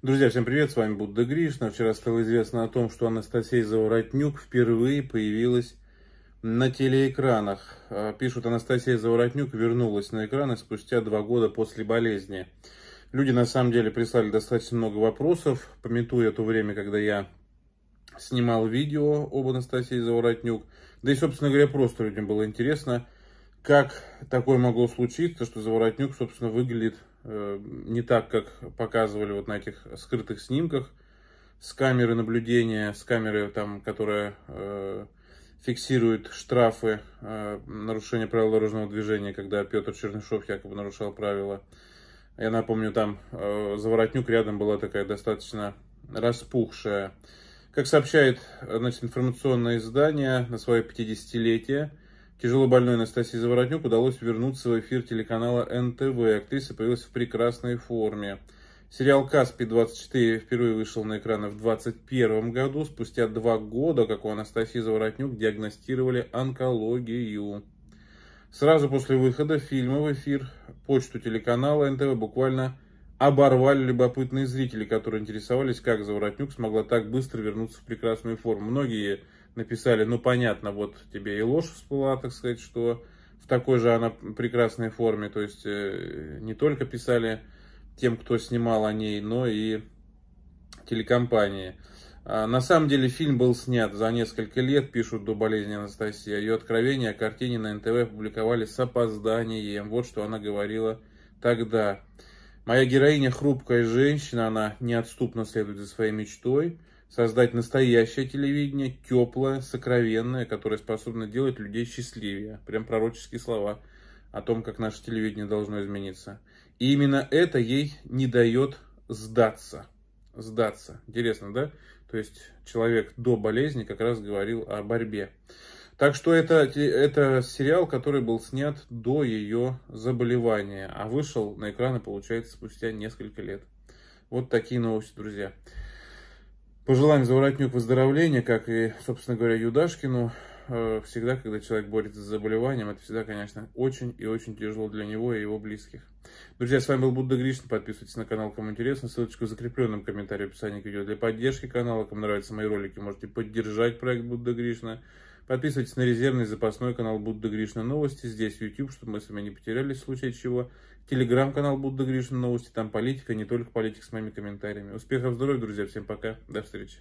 Друзья, всем привет, с вами Будда Гришна. Вчера стало известно о том, что Анастасия Заворотнюк впервые появилась на телеэкранах. А, пишут, Анастасия Заворотнюк вернулась на экраны спустя два года после болезни. Люди на самом деле прислали достаточно много вопросов, пометуя то время, когда я снимал видео об Анастасии Заворотнюк. Да и, собственно говоря, просто людям было интересно, как такое могло случиться, что Заворотнюк, собственно, выглядит Э, не так, как показывали вот на этих скрытых снимках с камеры наблюдения, с камеры, там, которая э, фиксирует штрафы, э, нарушение правил дорожного движения, когда Петр Чернышов якобы нарушал правила. Я напомню, там э, заворотнюк рядом была такая достаточно распухшая. Как сообщает э, значит, информационное издание на свое 50-летие, Тяжело больной Анастасии Заворотнюк удалось вернуться в эфир телеканала НТВ. Актриса появилась в прекрасной форме. Сериал «Каспи 24 впервые вышел на экраны в 2021 году, спустя два года, как у Анастасии Заворотнюк диагностировали онкологию. Сразу после выхода фильма в эфир почту телеканала НТВ буквально оборвали любопытные зрители, которые интересовались, как Заворотнюк смогла так быстро вернуться в прекрасную форму. Многие написали, ну понятно, вот тебе и ложь всплыла, так сказать, что в такой же она прекрасной форме. То есть э, не только писали тем, кто снимал о ней, но и телекомпании. А, на самом деле фильм был снят за несколько лет, пишут до болезни Анастасии. Ее откровения о картине на НТВ публиковали с опозданием. Вот что она говорила тогда. Моя героиня хрупкая женщина, она неотступно следует за своей мечтой создать настоящее телевидение, теплое, сокровенное, которое способно делать людей счастливее. Прям пророческие слова о том, как наше телевидение должно измениться. И именно это ей не дает сдаться. Сдаться. Интересно, да? То есть человек до болезни как раз говорил о борьбе. Так что это, это сериал, который был снят до ее заболевания, а вышел на экраны, получается, спустя несколько лет. Вот такие новости, друзья. Пожелаем Заворотнюк выздоровления, как и, собственно говоря, Юдашкину. Э, всегда, когда человек борется с заболеванием, это всегда, конечно, очень и очень тяжело для него и его близких. Друзья, с вами был Будда Гришин. Подписывайтесь на канал, кому интересно. Ссылочку в закрепленном комментарии в описании к видео. Для поддержки канала, кому нравятся мои ролики, можете поддержать проект Будда Гришна. Подписывайтесь на резервный запасной канал Будда Гришна Новости. Здесь YouTube, чтобы мы с вами не потерялись в случае чего. Телеграм-канал Будда Гришна Новости. Там политика, не только политика с моими комментариями. Успехов, здоровья, друзья. Всем пока. До встречи.